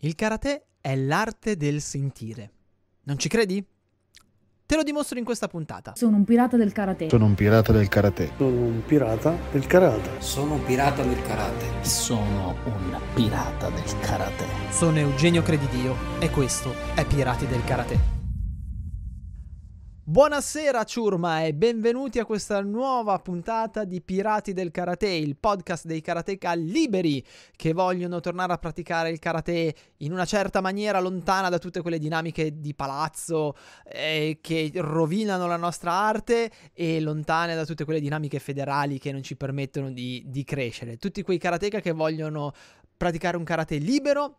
Il karate è l'arte del sentire. Non ci credi? Te lo dimostro in questa puntata. Sono un pirata del karate. Sono un pirata del karate. Sono un pirata del karate. Sono un pirata del karate. Sono un pirata del karate. Sono Eugenio Credidio e questo è Pirati del karate. Buonasera ciurma e benvenuti a questa nuova puntata di Pirati del Karate, il podcast dei karateka liberi che vogliono tornare a praticare il karate in una certa maniera lontana da tutte quelle dinamiche di palazzo eh, che rovinano la nostra arte e lontane da tutte quelle dinamiche federali che non ci permettono di, di crescere. Tutti quei karateka che vogliono praticare un karate libero,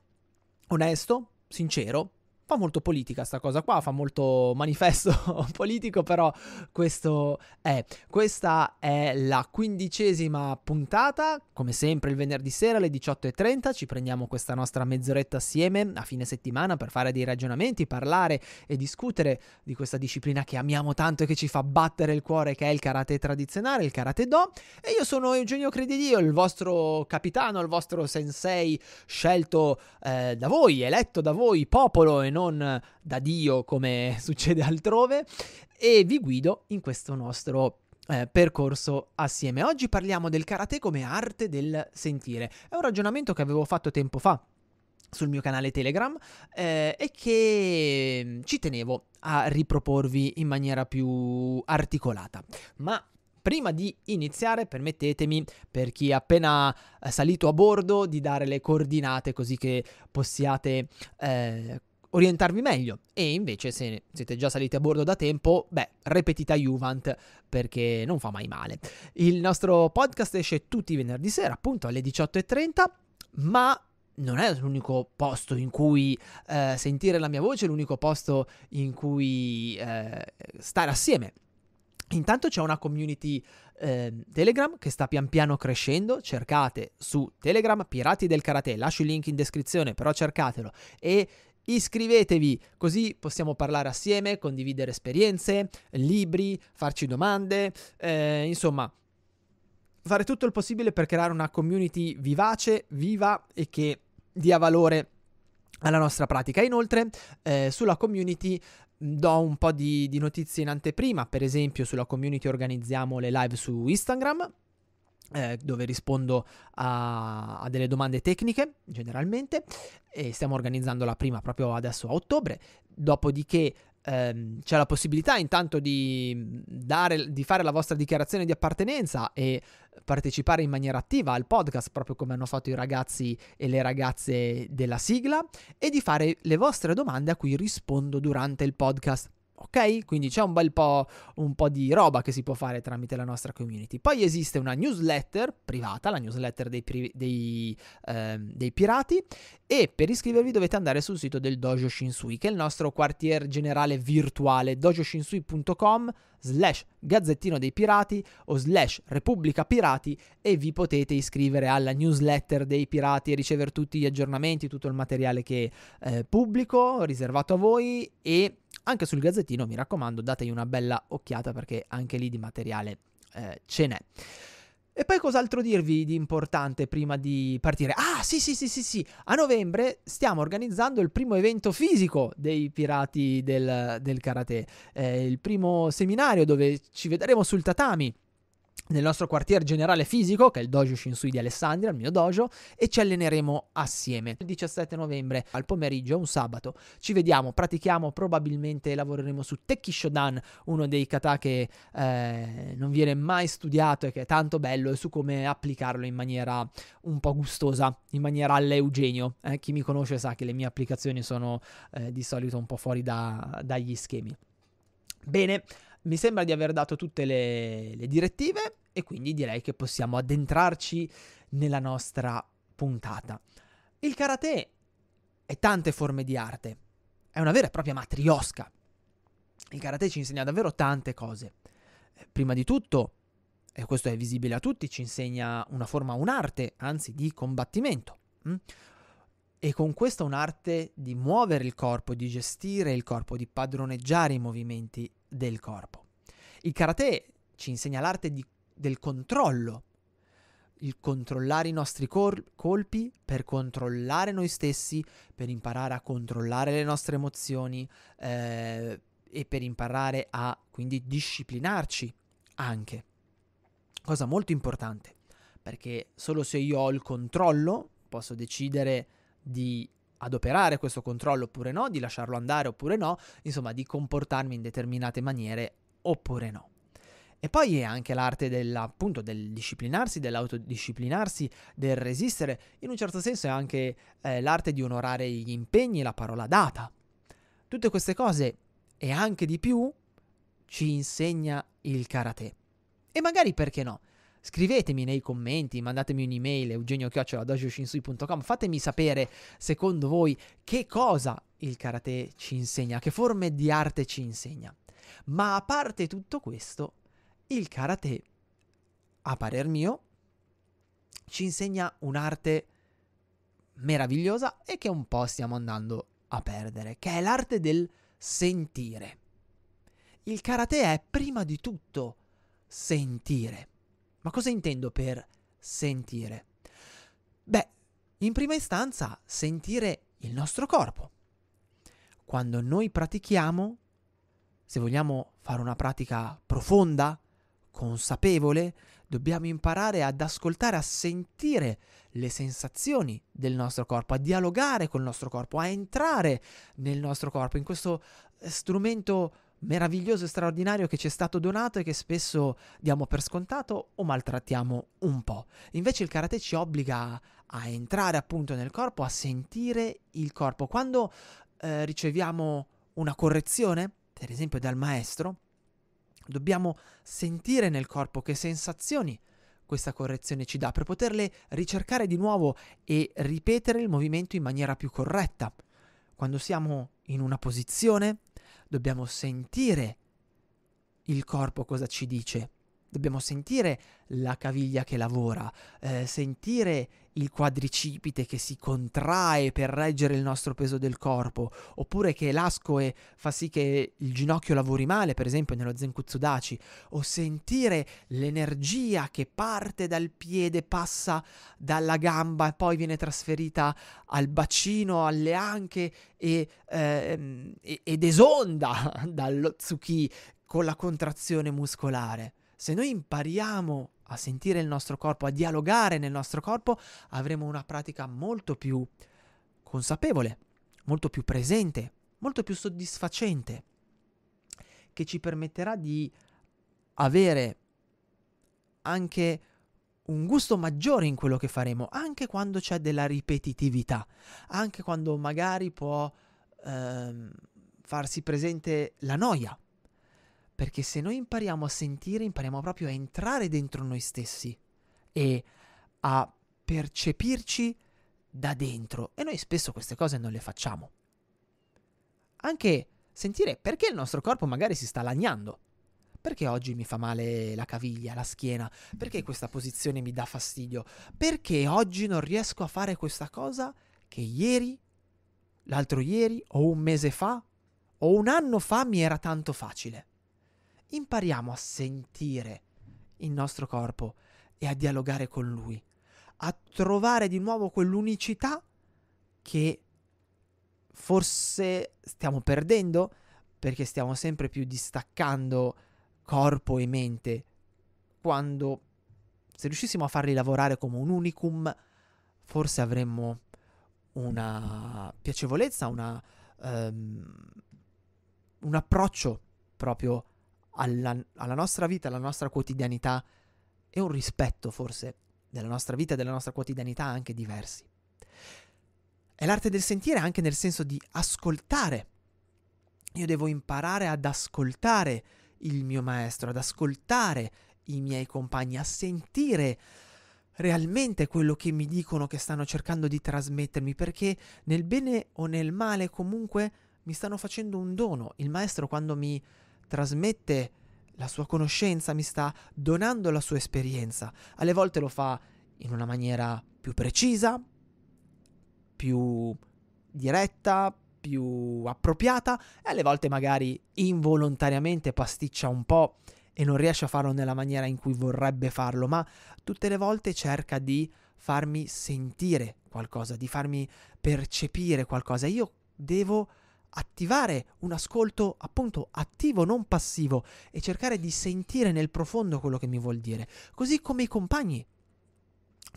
onesto, sincero fa molto politica sta cosa qua, fa molto manifesto politico, però questo è. Questa è la quindicesima puntata, come sempre il venerdì sera alle 18.30 ci prendiamo questa nostra mezz'oretta assieme a fine settimana per fare dei ragionamenti, parlare e discutere di questa disciplina che amiamo tanto e che ci fa battere il cuore, che è il karate tradizionale, il karate do. E io sono Eugenio Credidio, il vostro capitano, il vostro sensei scelto eh, da voi, eletto da voi, popolo e non non da Dio come succede altrove e vi guido in questo nostro eh, percorso assieme. Oggi parliamo del karate come arte del sentire. È un ragionamento che avevo fatto tempo fa sul mio canale Telegram eh, e che mm, ci tenevo a riproporvi in maniera più articolata. Ma prima di iniziare permettetemi per chi è appena eh, salito a bordo di dare le coordinate così che possiate eh, orientarvi meglio. E invece, se siete già saliti a bordo da tempo, beh, ripetita Juvent perché non fa mai male. Il nostro podcast esce tutti i venerdì sera, appunto alle 18.30, ma non è l'unico posto in cui eh, sentire la mia voce, l'unico posto in cui eh, stare assieme. Intanto c'è una community eh, Telegram che sta pian piano crescendo, cercate su Telegram Pirati del Karate, lascio il link in descrizione, però cercatelo e Iscrivetevi così possiamo parlare assieme, condividere esperienze, libri, farci domande, eh, insomma fare tutto il possibile per creare una community vivace, viva e che dia valore alla nostra pratica. Inoltre eh, sulla community mm, do un po' di, di notizie in anteprima, per esempio sulla community organizziamo le live su Instagram eh, dove rispondo a, a, delle domande tecniche generalmente e stiamo organizzando la prima proprio adesso a ottobre dopodiché ehm, c'è la possibilità intanto di, dare, di fare la vostra dichiarazione di appartenenza e partecipare in maniera attiva al podcast proprio come hanno fatto i ragazzi e le ragazze della sigla e di fare le vostre domande a cui rispondo durante il podcast Ok? Quindi c'è un bel po', un po' di roba che si può fare tramite la nostra community. Poi esiste una newsletter privata, la newsletter dei, pri- dei, ehm, dei pirati, e per iscrivervi dovete andare sul sito del Dojo Shinsui, che è il nostro quartier generale virtuale, dojoshinsui.com slash Gazzettino dei Pirati o slash Repubblica Pirati e vi potete iscrivere alla newsletter dei pirati e ricevere tutti gli aggiornamenti, tutto il materiale che eh, pubblico, riservato a voi e anche sul Gazzettino, mi raccomando, dategli una bella occhiata perché anche lì di materiale eh, ce n'è. E poi cos'altro dirvi di importante prima di partire? Ah, sì, sì, sì, sì, sì. A novembre stiamo organizzando il primo evento fisico dei pirati del, del karate, eh, il primo seminario dove ci vedremo sul tatami nel nostro quartier generale fisico, che è il dojo Shinsui di Alessandria, il mio dojo, e ci alleneremo assieme. Il 17 novembre al pomeriggio, un sabato, ci vediamo, pratichiamo, probabilmente lavoreremo su Tekki Shodan, uno dei kata che eh, non viene mai studiato e che è tanto bello, e su come applicarlo in maniera un po' gustosa, in maniera all'Eugenio. Eh, chi mi conosce sa che le mie applicazioni sono eh, di solito un po' fuori da, dagli schemi. Bene, mi sembra di aver dato tutte le, le direttive e quindi direi che possiamo addentrarci nella nostra puntata. Il karate è tante forme di arte. È una vera e propria matriosca. Il karate ci insegna davvero tante cose. Eh, prima di tutto, e questo è visibile a tutti, ci insegna una forma, un'arte, anzi di combattimento. Mm? E con questa un'arte di muovere il corpo, di gestire il corpo, di padroneggiare i movimenti del corpo. Il karate ci insegna l'arte di, del controllo, il controllare i nostri cor- colpi per controllare noi stessi, per imparare a controllare le nostre emozioni eh, e per imparare a quindi disciplinarci anche. Cosa molto importante, perché solo se io ho il controllo posso decidere di adoperare questo controllo oppure no, di lasciarlo andare oppure no, insomma di comportarmi in determinate maniere oppure no. E poi è anche l'arte appunto, del disciplinarsi, dell'autodisciplinarsi, del resistere, in un certo senso è anche eh, l'arte di onorare gli impegni la parola data. Tutte queste cose e anche di più ci insegna il karate. E magari perché no? scrivetemi nei commenti, mandatemi un'email eugenio.chioccioladojioshinsui.com, fatemi sapere secondo voi che cosa il karate ci insegna, che forme di arte ci insegna. Ma a parte tutto questo, il karate, a parer mio, ci insegna un'arte meravigliosa e che un po' stiamo andando a perdere, che è l'arte del sentire. Il karate è prima di tutto sentire. Ma cosa intendo per sentire? Beh, in prima istanza sentire il nostro corpo. Quando noi pratichiamo, se vogliamo fare una pratica profonda, consapevole, dobbiamo imparare ad ascoltare, a sentire le sensazioni del nostro corpo, a dialogare col nostro corpo, a entrare nel nostro corpo, in questo strumento meraviglioso e straordinario che ci è stato donato e che spesso diamo per scontato o maltrattiamo un po'. Invece il karate ci obbliga a entrare appunto nel corpo, a sentire il corpo. Quando eh, riceviamo una correzione, per esempio dal maestro, dobbiamo sentire nel corpo che sensazioni questa correzione ci dà per poterle ricercare di nuovo e ripetere il movimento in maniera più corretta. Quando siamo in una posizione, dobbiamo sentire il corpo cosa ci dice. Dobbiamo sentire la caviglia che lavora, eh, sentire il quadricipite che si contrae per reggere il nostro peso del corpo, oppure che l'ascoe fa sì che il ginocchio lavori male, per esempio nello zenkutsudaci, o sentire l'energia che parte dal piede, passa dalla gamba e poi viene trasferita al bacino, alle anche e, eh, ed esonda dallo tsuki con la contrazione muscolare. Se noi impariamo a sentire il nostro corpo, a dialogare nel nostro corpo, avremo una pratica molto più consapevole, molto più presente, molto più soddisfacente, che ci permetterà di avere anche un gusto maggiore in quello che faremo, anche quando c'è della ripetitività, anche quando magari può ehm, farsi presente la noia. Perché se noi impariamo a sentire, impariamo proprio a entrare dentro noi stessi e a percepirci da dentro. E noi spesso queste cose non le facciamo. Anche sentire perché il nostro corpo magari si sta lagnando. Perché oggi mi fa male la caviglia, la schiena? Perché questa posizione mi dà fastidio? Perché oggi non riesco a fare questa cosa che ieri, l'altro ieri, o un mese fa, o un anno fa mi era tanto facile? impariamo a sentire il nostro corpo e a dialogare con lui, a trovare di nuovo quell'unicità che forse stiamo perdendo perché stiamo sempre più distaccando corpo e mente quando se riuscissimo a farli lavorare come un unicum forse avremmo una piacevolezza, una, um, un approccio proprio alla, alla nostra vita, alla nostra quotidianità e un rispetto forse della nostra vita e della nostra quotidianità anche diversi. È l'arte del sentire anche nel senso di ascoltare. Io devo imparare ad ascoltare il mio maestro, ad ascoltare i miei compagni, a sentire realmente quello che mi dicono che stanno cercando di trasmettermi, perché nel bene o nel male comunque mi stanno facendo un dono. Il maestro quando mi trasmette la sua conoscenza, mi sta donando la sua esperienza. Alle volte lo fa in una maniera più precisa, più diretta, più appropriata e alle volte magari involontariamente pasticcia un po' e non riesce a farlo nella maniera in cui vorrebbe farlo, ma tutte le volte cerca di farmi sentire qualcosa, di farmi percepire qualcosa. Io devo attivare un ascolto appunto attivo, non passivo, e cercare di sentire nel profondo quello che mi vuol dire, così come i compagni.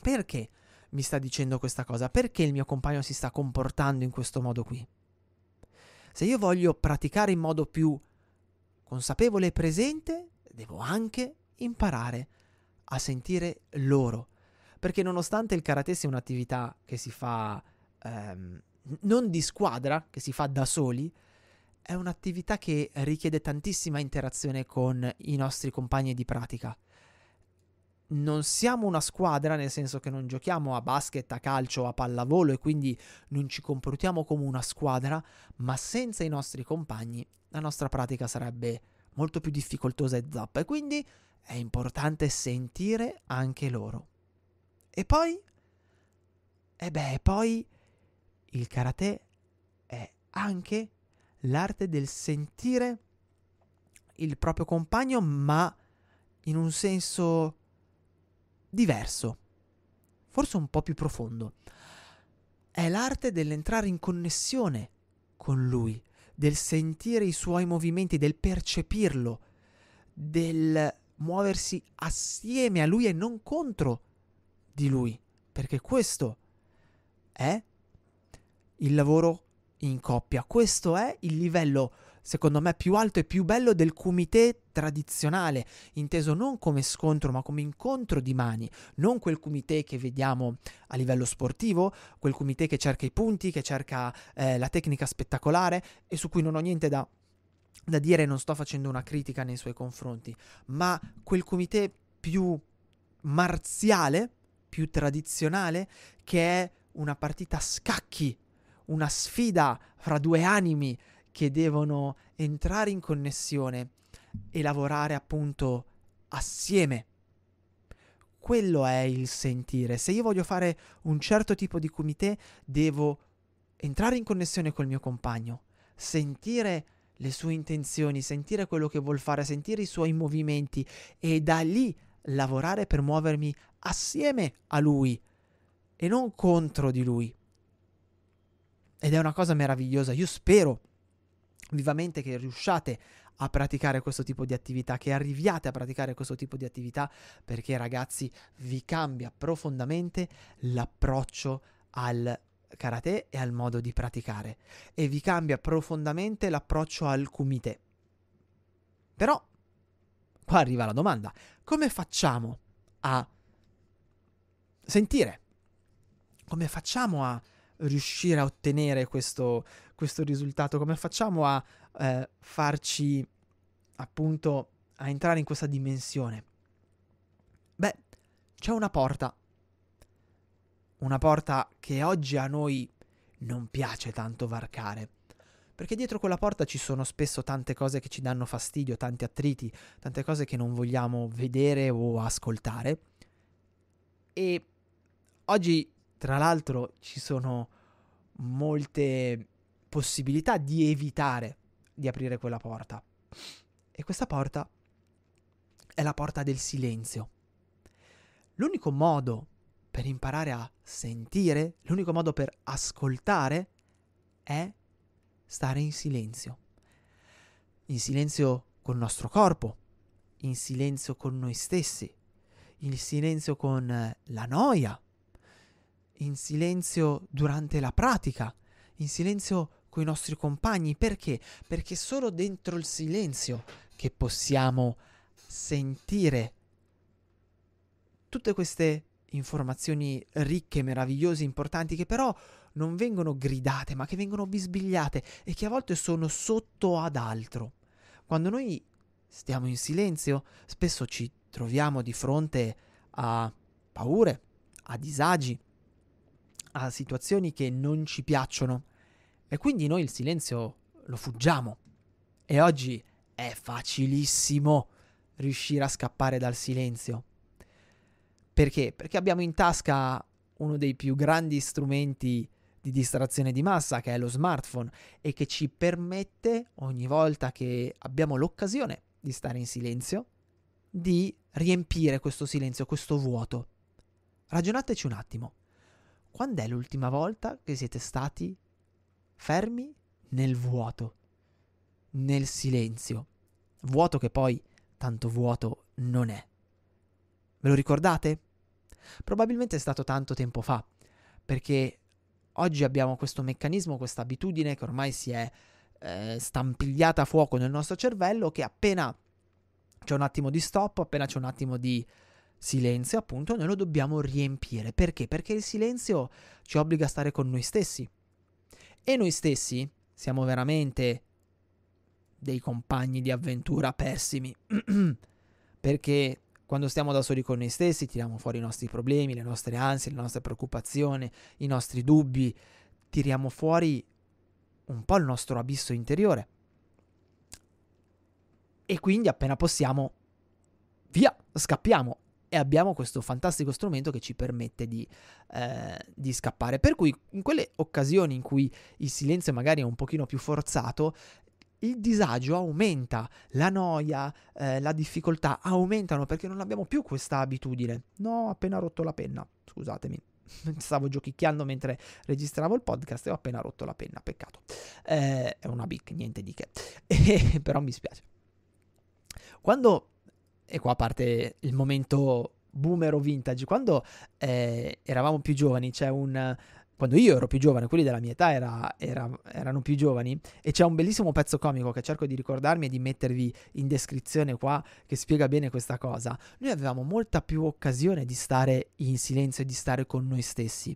Perché mi sta dicendo questa cosa? Perché il mio compagno si sta comportando in questo modo qui? Se io voglio praticare in modo più consapevole e presente, devo anche imparare a sentire loro. Perché nonostante il karate sia un'attività che si fa ehm, non di squadra, che si fa da soli, è un'attività che richiede tantissima interazione con i nostri compagni di pratica. Non siamo una squadra nel senso che non giochiamo a basket, a calcio, a pallavolo e quindi non ci comportiamo come una squadra, ma senza i nostri compagni la nostra pratica sarebbe molto più difficoltosa e zappa e quindi è importante sentire anche loro. E poi? E beh, poi il karate è anche l'arte del sentire il proprio compagno, ma in un senso diverso, forse un po' più profondo. È l'arte dell'entrare in connessione con lui, del sentire i suoi movimenti, del percepirlo, del muoversi assieme a lui e non contro di lui, perché questo è il lavoro in coppia. Questo è il livello, secondo me, più alto e più bello del comité tradizionale, inteso non come scontro, ma come incontro di mani, non quel comité che vediamo a livello sportivo, quel comité che cerca i punti, che cerca eh, la tecnica spettacolare e su cui non ho niente da, da dire, non sto facendo una critica nei suoi confronti, ma quel comité più marziale, più tradizionale, che è una partita a scacchi una sfida fra due animi che devono entrare in connessione e lavorare appunto assieme. Quello è il sentire. Se io voglio fare un certo tipo di kumite, devo entrare in connessione col mio compagno, sentire le sue intenzioni, sentire quello che vuol fare, sentire i suoi movimenti e da lì lavorare per muovermi assieme a lui e non contro di lui. Ed è una cosa meravigliosa. Io spero vivamente che riusciate a praticare questo tipo di attività, che arriviate a praticare questo tipo di attività, perché ragazzi vi cambia profondamente l'approccio al karate e al modo di praticare e vi cambia profondamente l'approccio al kumite. Però qua arriva la domanda, come facciamo a sentire? Come facciamo a riuscire a ottenere questo, questo risultato? Come facciamo a eh, farci appunto a entrare in questa dimensione? Beh, c'è una porta. Una porta che oggi a noi non piace tanto varcare. Perché dietro quella porta ci sono spesso tante cose che ci danno fastidio, tanti attriti, tante cose che non vogliamo vedere o ascoltare. E oggi tra l'altro ci sono molte possibilità di evitare di aprire quella porta. E questa porta è la porta del silenzio. L'unico modo per imparare a sentire, l'unico modo per ascoltare è stare in silenzio. In silenzio con il nostro corpo, in silenzio con noi stessi, in silenzio con la noia, in silenzio durante la pratica, in silenzio con i nostri compagni. Perché? Perché solo dentro il silenzio che possiamo sentire tutte queste informazioni ricche, meravigliose, importanti, che però non vengono gridate, ma che vengono bisbigliate e che a volte sono sotto ad altro. Quando noi stiamo in silenzio, spesso ci troviamo di fronte a paure, a disagi, a situazioni che non ci piacciono e quindi noi il silenzio lo fuggiamo. E oggi è facilissimo riuscire a scappare dal silenzio. Perché? Perché abbiamo in tasca uno dei più grandi strumenti di distrazione di massa, che è lo smartphone, e che ci permette, ogni volta che abbiamo l'occasione di stare in silenzio, di riempire questo silenzio, questo vuoto. Ragionateci un attimo quando è l'ultima volta che siete stati fermi nel vuoto, nel silenzio? Vuoto che poi tanto vuoto non è. Ve lo ricordate? Probabilmente è stato tanto tempo fa, perché oggi abbiamo questo meccanismo, questa abitudine che ormai si è eh, stampigliata a fuoco nel nostro cervello che appena c'è un attimo di stop, appena c'è un attimo di silenzio, appunto, noi lo dobbiamo riempire. Perché? Perché il silenzio ci obbliga a stare con noi stessi. E noi stessi siamo veramente dei compagni di avventura pessimi. Perché quando stiamo da soli con noi stessi tiriamo fuori i nostri problemi, le nostre ansie, le nostre preoccupazioni, i nostri dubbi, tiriamo fuori un po' il nostro abisso interiore. E quindi appena possiamo, via, scappiamo, e abbiamo questo fantastico strumento che ci permette di, eh, di, scappare. Per cui in quelle occasioni in cui il silenzio magari è un pochino più forzato, il disagio aumenta, la noia, eh, la difficoltà aumentano perché non abbiamo più questa abitudine. No, ho appena rotto la penna, scusatemi. Stavo giochicchiando mentre registravo il podcast e ho appena rotto la penna, peccato. Eh, è una bic, niente di che. però mi spiace. Quando e qua parte il momento boomer o vintage, quando eh, eravamo più giovani c'è un... Quando io ero più giovane, quelli della mia età era, era, erano più giovani, e c'è un bellissimo pezzo comico che cerco di ricordarmi e di mettervi in descrizione qua che spiega bene questa cosa. Noi avevamo molta più occasione di stare in silenzio e di stare con noi stessi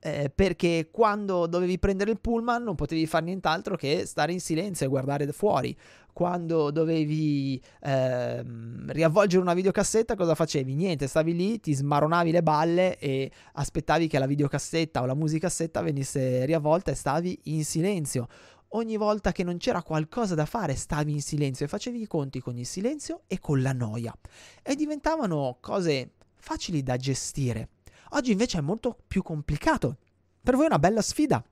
eh, perché quando dovevi prendere il pullman non potevi fare nient'altro che stare in silenzio e guardare fuori. Quando dovevi ehm, riavvolgere una videocassetta, cosa facevi? Niente, stavi lì, ti smaronavi le balle e aspettavi che la videocassetta o la musicassetta venisse riavvolta e stavi in silenzio. Ogni volta che non c'era qualcosa da fare stavi in silenzio e facevi i conti con il silenzio e con la noia. E diventavano cose facili da gestire Oggi invece è molto più complicato. Per voi è una bella sfida,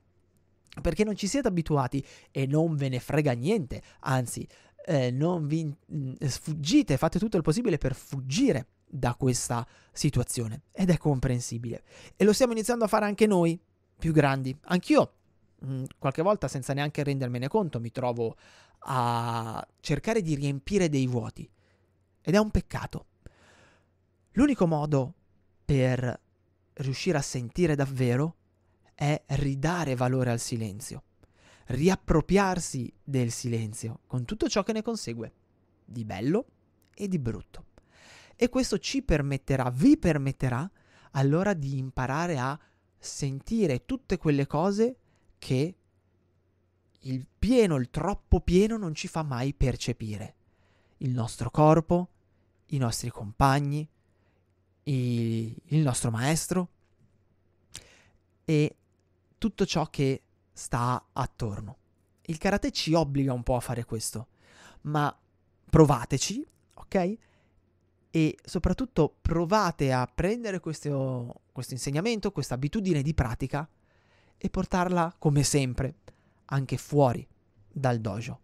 perché non ci siete abituati e non ve ne frega niente, anzi, eh, non vi mm, sfuggite, fate tutto il possibile per fuggire da questa situazione ed è comprensibile. E lo stiamo iniziando a fare anche noi, più grandi, anch'io. Mh, mm, qualche volta senza neanche rendermene conto mi trovo a cercare di riempire dei vuoti ed è un peccato. L'unico modo per riuscire a sentire davvero è ridare valore al silenzio, riappropriarsi del silenzio con tutto ciò che ne consegue, di bello e di brutto. E questo ci permetterà, vi permetterà allora di imparare a sentire tutte quelle cose che il pieno, il troppo pieno non ci fa mai percepire. Il nostro corpo, i nostri compagni, il, nostro maestro e tutto ciò che sta attorno. Il karate ci obbliga un po' a fare questo, ma provateci, ok? E soprattutto provate a prendere questo, questo insegnamento, questa abitudine di pratica e portarla, come sempre, anche fuori dal dojo.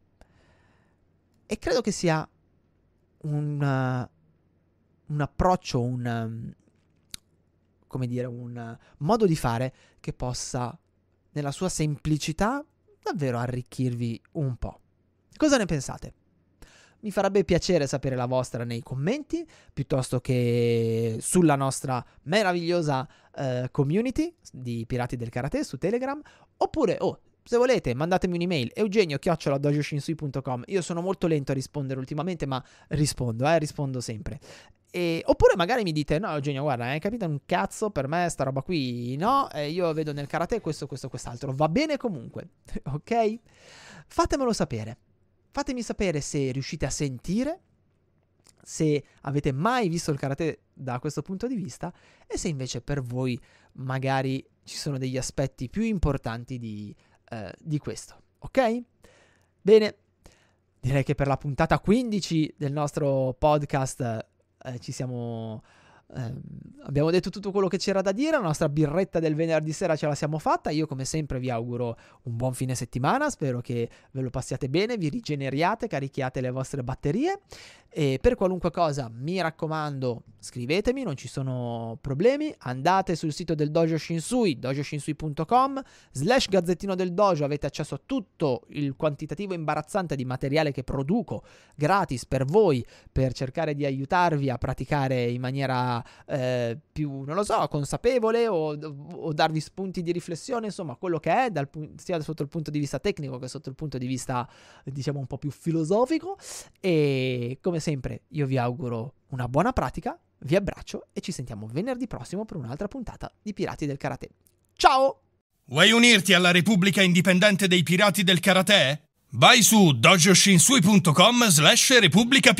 E credo che sia un, un approccio, un, um, come dire, un uh, modo di fare che possa, nella sua semplicità, davvero arricchirvi un po'. Cosa ne pensate? Mi farebbe piacere sapere la vostra nei commenti, piuttosto che sulla nostra meravigliosa uh, community di Pirati del Karate su Telegram, oppure, oh, se volete, mandatemi un'email, eugenio.dojoshinsui.com. Io sono molto lento a rispondere ultimamente, ma rispondo, eh, rispondo sempre. E, oppure magari mi dite: No, Eugenio, guarda, hai capito un cazzo per me, sta roba qui no. Eh, io vedo nel karate questo, questo, quest'altro. Va bene comunque, ok? Fatemelo sapere. Fatemi sapere se riuscite a sentire, se avete mai visto il karate da questo punto di vista e se invece per voi magari ci sono degli aspetti più importanti di, eh, di questo, ok? Bene, direi che per la puntata 15 del nostro podcast ci siamo eh, abbiamo detto tutto quello che c'era da dire, la nostra birretta del venerdì sera ce la siamo fatta, io come sempre vi auguro un buon fine settimana, spero che ve lo passiate bene, vi rigeneriate, carichiate le vostre batterie e per qualunque cosa mi raccomando scrivetemi, non ci sono problemi, andate sul sito del Dojo Shinsui, dojoshinsui.com, slash gazzettino del dojo, avete accesso a tutto il quantitativo imbarazzante di materiale che produco gratis per voi, per cercare di aiutarvi a praticare in maniera eh, più, non lo so, consapevole o, o, darvi spunti di riflessione, insomma, quello che è, dal, sia sotto il punto di vista tecnico che sotto il punto di vista, diciamo, un po' più filosofico. E come sempre, io vi auguro una buona pratica, vi abbraccio e ci sentiamo venerdì prossimo per un'altra puntata di Pirati del Karate. Ciao! Vuoi unirti alla Repubblica Indipendente dei Pirati del Karate? Vai su dojoshinsui.com slash Repubblica